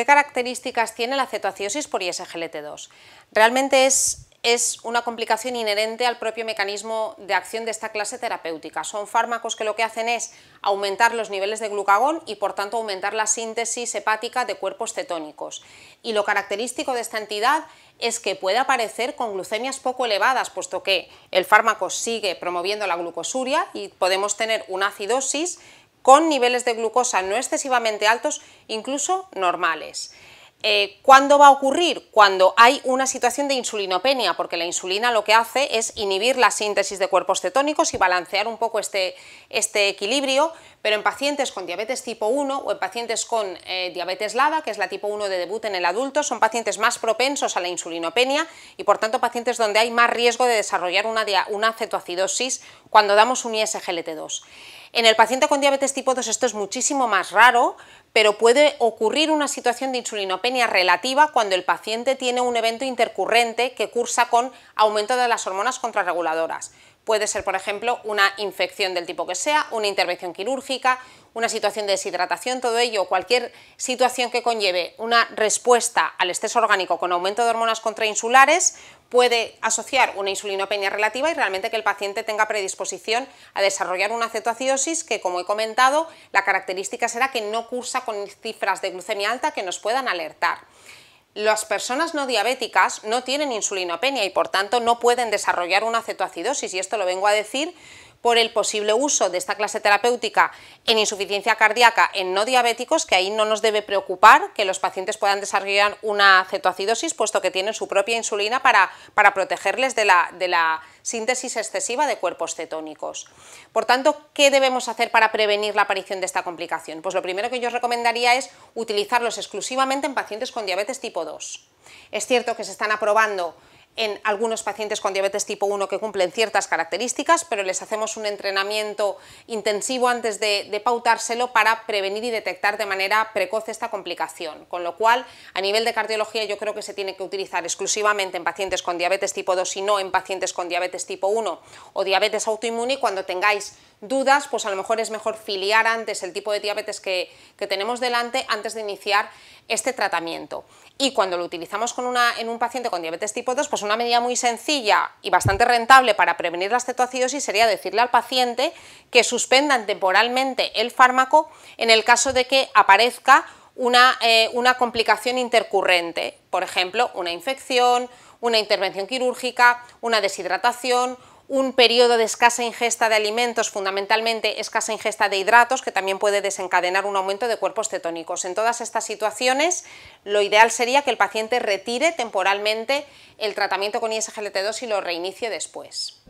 ¿Qué características tiene la cetoacidosis por ISGLT2? Realmente es, es una complicación inherente al propio mecanismo de acción de esta clase terapéutica. Son fármacos que lo que hacen es aumentar los niveles de glucagón y por tanto aumentar la síntesis hepática de cuerpos cetónicos. Y lo característico de esta entidad es que puede aparecer con glucemias poco elevadas, puesto que el fármaco sigue promoviendo la glucosuria y podemos tener una acidosis con niveles de glucosa no excesivamente altos, incluso normales. Eh, ¿Cuándo va a ocurrir? Cuando hay una situación de insulinopenia, porque la insulina lo que hace es inhibir la síntesis de cuerpos cetónicos y balancear un poco este, este equilibrio, pero en pacientes con diabetes tipo 1 o en pacientes con eh, diabetes LADA, que es la tipo 1 de debut en el adulto, son pacientes más propensos a la insulinopenia y por tanto pacientes donde hay más riesgo de desarrollar una, una cetoacidosis cuando damos un ISGLT2. En el paciente con diabetes tipo 2 esto es muchísimo más raro, pero puede ocurrir una situación de insulinopenia relativa cuando el paciente tiene un evento intercurrente que cursa con aumento de las hormonas contrarreguladoras. Puede ser, por ejemplo, una infección del tipo que sea, una intervención quirúrgica, una situación de deshidratación, todo ello, cualquier situación que conlleve una respuesta al estrés orgánico con aumento de hormonas contrainsulares puede asociar una insulinopenia relativa y realmente que el paciente tenga predisposición a desarrollar una cetoacidosis que, como he comentado, la característica será que no cursa con cifras de glucemia alta que nos puedan alertar las personas no diabéticas no tienen insulinopenia y por tanto no pueden desarrollar una cetoacidosis y esto lo vengo a decir por el posible uso de esta clase terapéutica en insuficiencia cardíaca en no diabéticos, que ahí no nos debe preocupar que los pacientes puedan desarrollar una cetoacidosis, puesto que tienen su propia insulina para, para protegerles de la, de la síntesis excesiva de cuerpos cetónicos. Por tanto, ¿qué debemos hacer para prevenir la aparición de esta complicación? Pues lo primero que yo recomendaría es utilizarlos exclusivamente en pacientes con diabetes tipo 2. Es cierto que se están aprobando en algunos pacientes con diabetes tipo 1 que cumplen ciertas características, pero les hacemos un entrenamiento intensivo antes de, pautárselo para prevenir y detectar de manera precoz esta complicación. Con lo cual, a nivel de cardiología yo creo que se tiene que utilizar exclusivamente en pacientes con diabetes tipo 2 y no en pacientes con diabetes tipo 1 o diabetes autoinmune cuando tengáis dudas, pues a lo mejor es mejor filiar antes el tipo de diabetes que, tenemos delante antes de iniciar este tratamiento. Y cuando lo utilizamos en un paciente con diabetes tipo 2, pues una medida muy sencilla y bastante rentable para prevenir la cetoacidosis sería decirle al paciente que suspendan temporalmente el fármaco en el caso de que aparezca una eh, complicación intercurrente, por ejemplo, una infección, una intervención quirúrgica, una deshidratación, un periodo de escasa ingesta de alimentos, fundamentalmente escasa ingesta de hidratos, que también puede desencadenar un aumento de cuerpos cetónicos. En todas estas situaciones, lo ideal sería que el paciente retire temporalmente el tratamiento con ISGLT2 y lo reinicie después.